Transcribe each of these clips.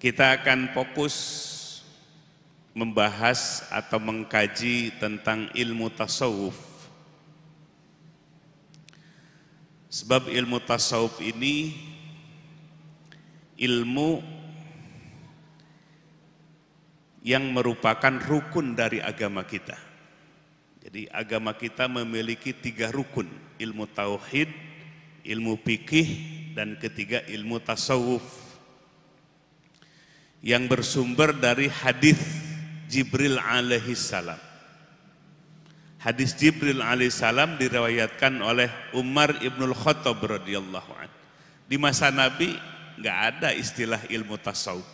Kita akan fokus membahas atau mengkaji tentang ilmu tasawuf. Sebab ilmu tasawuf ini ilmu yang merupakan rukun dari agama kita. Jadi agama kita memiliki tiga rukun, ilmu tauhid, ilmu fikih, dan ketiga ilmu tasawuf yang bersumber dari hadis Jibril alaihissalam. Hadis Jibril alaihissalam diriwayatkan oleh Umar ibnul Khattab radhiyallahu Di masa Nabi nggak ada istilah ilmu tasawuf.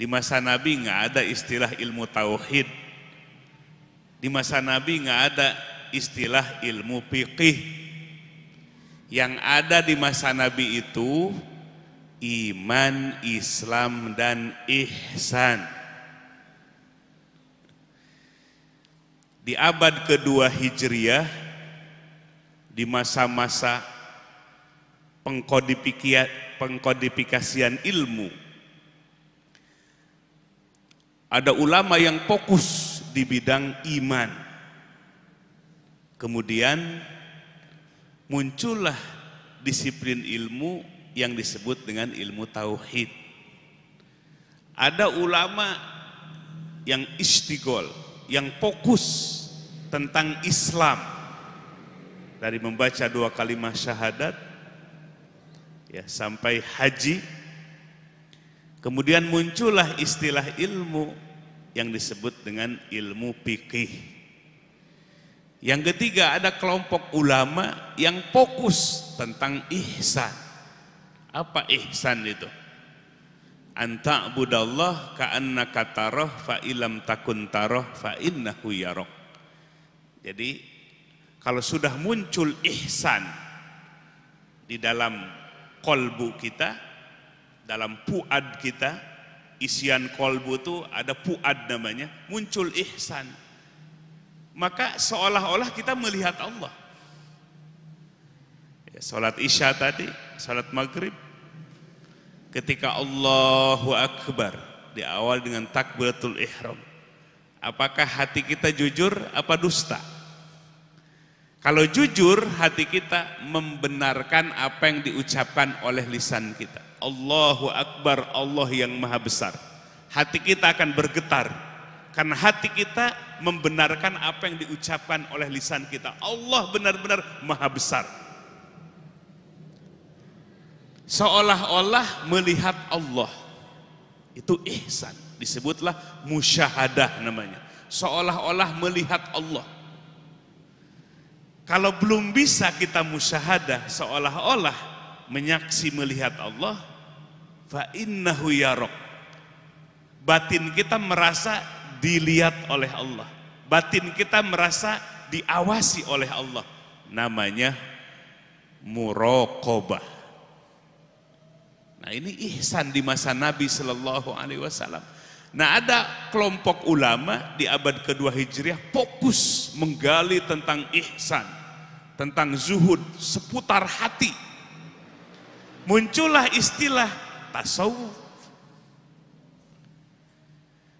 Di masa Nabi nggak ada istilah ilmu tauhid. Di masa Nabi nggak ada istilah ilmu fiqih. Yang ada di masa Nabi itu iman, Islam dan ihsan. Di abad kedua Hijriah di masa-masa pengkodifikasian ilmu ada ulama yang fokus di bidang iman. Kemudian muncullah disiplin ilmu yang disebut dengan ilmu tauhid. Ada ulama yang istigol, yang fokus tentang Islam dari membaca dua kalimat syahadat ya sampai haji kemudian muncullah istilah ilmu yang disebut dengan ilmu fikih yang ketiga ada kelompok ulama yang fokus tentang ihsan apa ihsan itu? Anta budallah ka'anna kataroh fa'ilam takun taroh fa'innahu yarok. Jadi kalau sudah muncul ihsan di dalam kolbu kita, dalam puad kita, isian kolbu itu ada puad namanya, muncul ihsan. Maka seolah-olah kita melihat Allah. Ya, salat isya tadi, salat maghrib, ketika Allahu Akbar diawal dengan takbiratul ihram. Apakah hati kita jujur apa dusta? Kalau jujur hati kita membenarkan apa yang diucapkan oleh lisan kita. Allahu Akbar, Allah yang maha besar. Hati kita akan bergetar karena hati kita membenarkan apa yang diucapkan oleh lisan kita. Allah benar-benar maha besar seolah-olah melihat Allah. Itu ihsan, disebutlah musyahadah namanya. Seolah-olah melihat Allah. Kalau belum bisa kita musyahadah seolah-olah menyaksi melihat Allah, fa innahu yarok. Batin kita merasa dilihat oleh Allah. Batin kita merasa diawasi oleh Allah. Namanya murokobah Nah ini ihsan di masa Nabi Shallallahu Alaihi Wasallam. Nah ada kelompok ulama di abad kedua hijriah fokus menggali tentang ihsan, tentang zuhud seputar hati. Muncullah istilah tasawuf.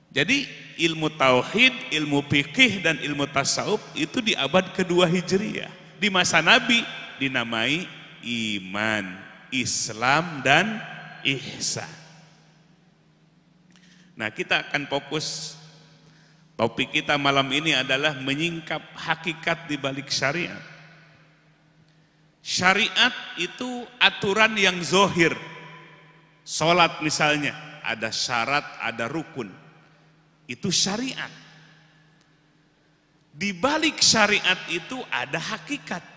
Jadi ilmu tauhid, ilmu fikih dan ilmu tasawuf itu di abad kedua hijriah. Di masa Nabi dinamai iman, Islam dan ihsan. Nah, kita akan fokus topik kita malam ini adalah menyingkap hakikat di balik syariat. Syariat itu aturan yang zohir. Salat misalnya, ada syarat, ada rukun. Itu syariat. Di balik syariat itu ada hakikat.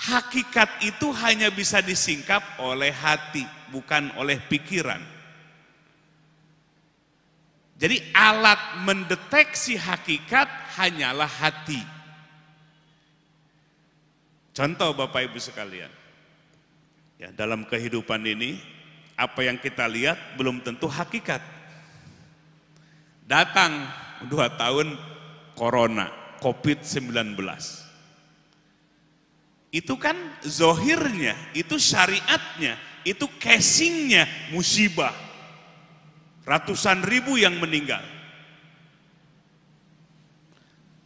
Hakikat itu hanya bisa disingkap oleh hati, bukan oleh pikiran. Jadi alat mendeteksi hakikat hanyalah hati. Contoh Bapak Ibu sekalian. Ya, dalam kehidupan ini apa yang kita lihat belum tentu hakikat. Datang dua tahun corona, COVID-19. Itu kan zohirnya, itu syariatnya, itu casingnya musibah. Ratusan ribu yang meninggal.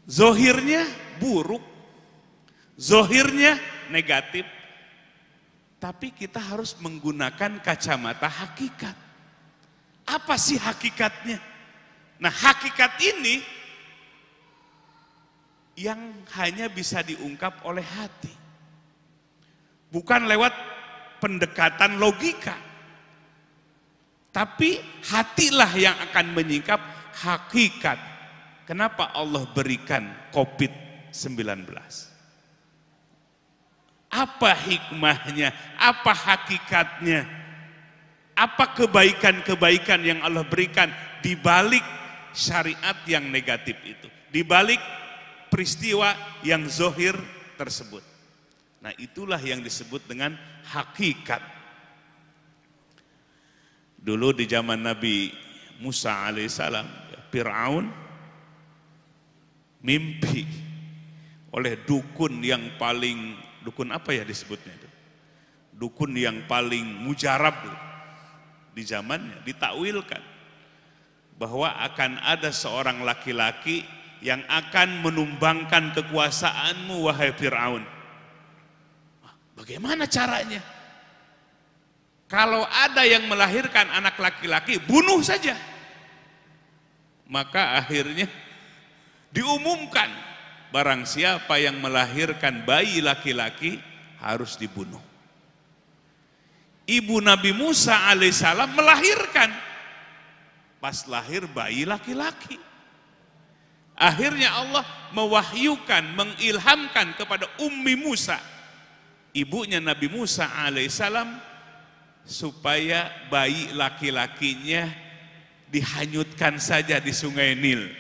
Zohirnya buruk, zohirnya negatif, tapi kita harus menggunakan kacamata hakikat. Apa sih hakikatnya? Nah, hakikat ini yang hanya bisa diungkap oleh hati. Bukan lewat pendekatan logika. Tapi hatilah yang akan menyingkap hakikat. Kenapa Allah berikan COVID-19? Apa hikmahnya? Apa hakikatnya? Apa kebaikan-kebaikan yang Allah berikan di balik syariat yang negatif itu? Di balik peristiwa yang zohir tersebut. Nah itulah yang disebut dengan hakikat. Dulu di zaman Nabi Musa alaihissalam, ya, Fir'aun mimpi oleh dukun yang paling, dukun apa ya disebutnya itu? Dukun yang paling mujarab di zamannya, ditakwilkan bahwa akan ada seorang laki-laki yang akan menumbangkan kekuasaanmu wahai Fir'aun Bagaimana caranya? Kalau ada yang melahirkan anak laki-laki, bunuh saja. Maka akhirnya diumumkan barang siapa yang melahirkan bayi laki-laki harus dibunuh. Ibu Nabi Musa alaihissalam melahirkan pas lahir bayi laki-laki. Akhirnya Allah mewahyukan, mengilhamkan kepada Ummi Musa ibunya Nabi Musa alaihissalam supaya bayi laki-lakinya dihanyutkan saja di sungai Nil.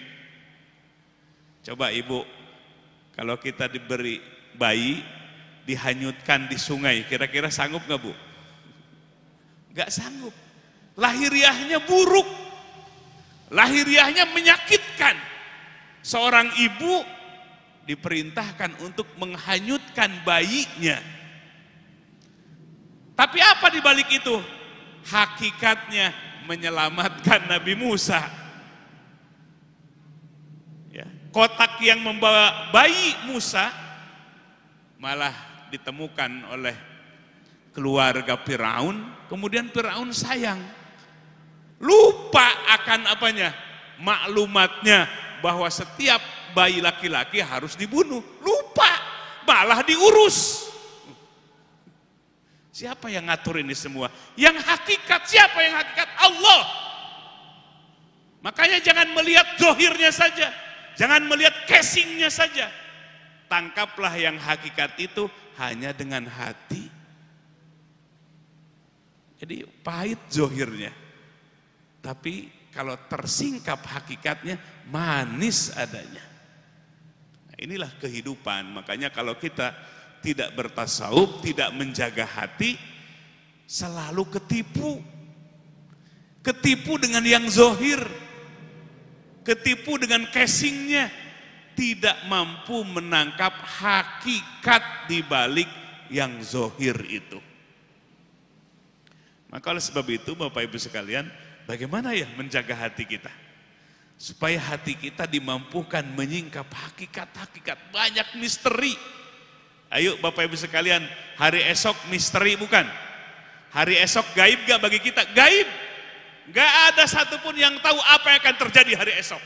Coba ibu, kalau kita diberi bayi dihanyutkan di sungai, kira-kira sanggup nggak bu? Nggak sanggup. Lahiriahnya buruk. Lahiriahnya menyakitkan. Seorang ibu diperintahkan untuk menghanyutkan bayinya tapi apa di balik itu? Hakikatnya menyelamatkan Nabi Musa. Ya, kotak yang membawa bayi Musa malah ditemukan oleh keluarga Firaun, kemudian Firaun sayang. Lupa akan apanya? Maklumatnya bahwa setiap bayi laki-laki harus dibunuh. Lupa, malah diurus. Siapa yang ngatur ini semua? Yang hakikat, siapa yang hakikat? Allah. Makanya jangan melihat dohirnya saja. Jangan melihat casingnya saja. Tangkaplah yang hakikat itu hanya dengan hati. Jadi pahit zohirnya. Tapi kalau tersingkap hakikatnya, manis adanya. Nah, inilah kehidupan. Makanya kalau kita tidak bertasawuf, tidak menjaga hati, selalu ketipu. Ketipu dengan yang zohir, ketipu dengan casingnya, tidak mampu menangkap hakikat di balik yang zohir itu. Maka oleh sebab itu Bapak Ibu sekalian, bagaimana ya menjaga hati kita? Supaya hati kita dimampukan menyingkap hakikat-hakikat banyak misteri. Ayo Bapak Ibu sekalian, hari esok misteri bukan? Hari esok gaib gak bagi kita? Gaib. Gak ada satupun yang tahu apa yang akan terjadi hari esok.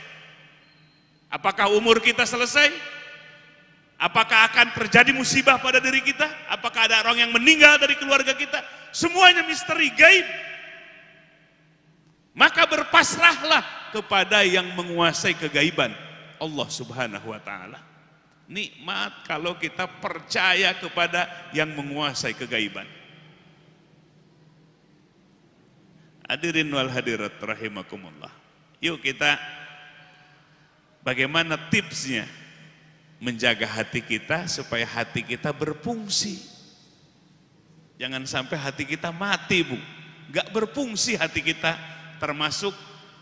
Apakah umur kita selesai? Apakah akan terjadi musibah pada diri kita? Apakah ada orang yang meninggal dari keluarga kita? Semuanya misteri gaib. Maka berpasrahlah kepada yang menguasai kegaiban, Allah Subhanahu wa taala. Nikmat kalau kita percaya kepada yang menguasai kegaiban. Hadirin wal hadirat rahimakumullah. Yuk kita bagaimana tipsnya menjaga hati kita supaya hati kita berfungsi. Jangan sampai hati kita mati, Bu. Gak berfungsi hati kita, termasuk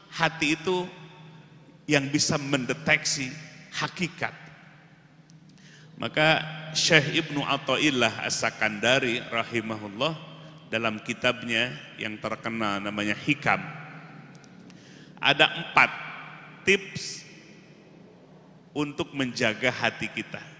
hati itu yang bisa mendeteksi hakikat. Maka Syekh Ibnu Athaillah As-Sakandari rahimahullah dalam kitabnya yang terkenal namanya Hikam ada empat tips untuk menjaga hati kita.